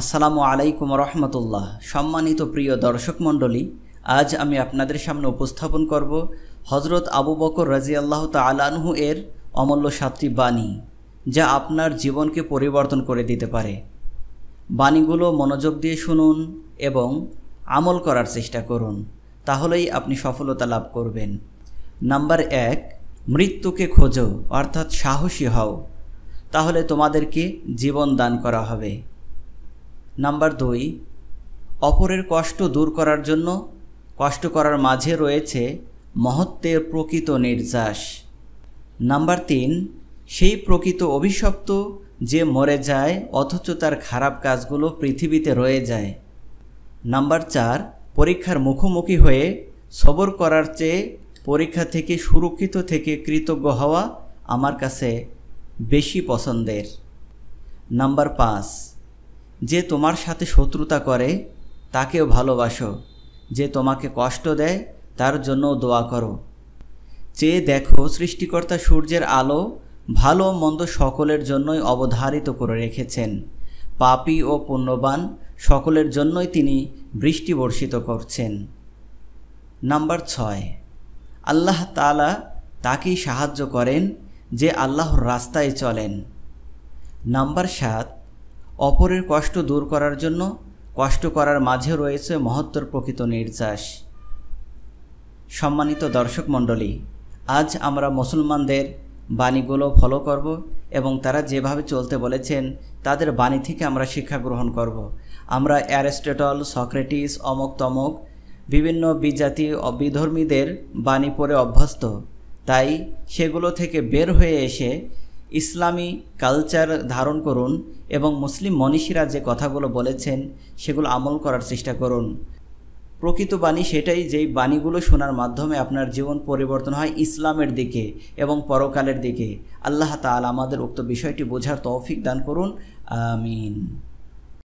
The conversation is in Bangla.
আসসালামু আলাইকুম রহমতুল্লাহ সম্মানিত প্রিয় দর্শক মণ্ডলী আজ আমি আপনাদের সামনে উপস্থাপন করব হজরত আবু বকর আল্লাহ তালানহু এর অমূল্য সাতটি বাণী যা আপনার জীবনকে পরিবর্তন করে দিতে পারে বাণীগুলো মনোযোগ দিয়ে শুনুন এবং আমল করার চেষ্টা করুন তাহলেই আপনি সফলতা লাভ করবেন নাম্বার এক মৃত্যুকে খোঁজো অর্থাৎ সাহসী হও তাহলে তোমাদেরকে জীবন দান করা হবে নাম্বার দুই অপরের কষ্ট দূর করার জন্য কষ্ট করার মাঝে রয়েছে মহত্বের প্রকৃত নির্যাস নাম্বার তিন সেই প্রকৃত অভিশপ্ত যে মরে যায় অথচ তার খারাপ কাজগুলো পৃথিবীতে রয়ে যায় নাম্বার চার পরীক্ষার মুখোমুখি হয়ে সবর করার চেয়ে পরীক্ষা থেকে সুরক্ষিত থেকে কৃতজ্ঞ হওয়া আমার কাছে বেশি পছন্দের নাম্বার পাঁচ যে তোমার সাথে শত্রুতা করে তাকেও ভালোবাসো যে তোমাকে কষ্ট দেয় তার জন্য দোয়া করো চেয়ে দেখো সৃষ্টিকর্তা সূর্যের আলো ভালো মন্দ সকলের জন্যই অবধারিত করে রেখেছেন পাপি ও পুণ্যবান সকলের জন্যই তিনি বৃষ্টি বর্ষিত করছেন নাম্বার ছয় আল্লাহ তালা তাকেই সাহায্য করেন যে আল্লাহর রাস্তায় চলেন নাম্বার সাত অপরের কষ্ট দূর করার জন্য কষ্ট করার মাঝে রয়েছে মহত্তর প্রকৃত নির্যাস সম্মানিত দর্শক মণ্ডলী আজ আমরা মুসলমানদের বাণীগুলো ফলো করব এবং তারা যেভাবে চলতে বলেছেন তাদের বাণী থেকে আমরা শিক্ষা গ্রহণ করব। আমরা অ্যারিস্টটল সক্রেটিস অমক তমক বিভিন্ন বিজাতি বিধর্মীদের বাণী পড়ে অভ্যস্ত তাই সেগুলো থেকে বের হয়ে এসে ইসলামী কালচার ধারণ করুন এবং মুসলিম মনীষীরা যে কথাগুলো বলেছেন সেগুলো আমল করার চেষ্টা করুন প্রকৃত বাণী সেটাই যেই বাণীগুলো শোনার মাধ্যমে আপনার জীবন পরিবর্তন হয় ইসলামের দিকে এবং পরকালের দিকে আল্লাহ তাল আমাদের উক্ত বিষয়টি বোঝার তৌফিক দান করুন আমিন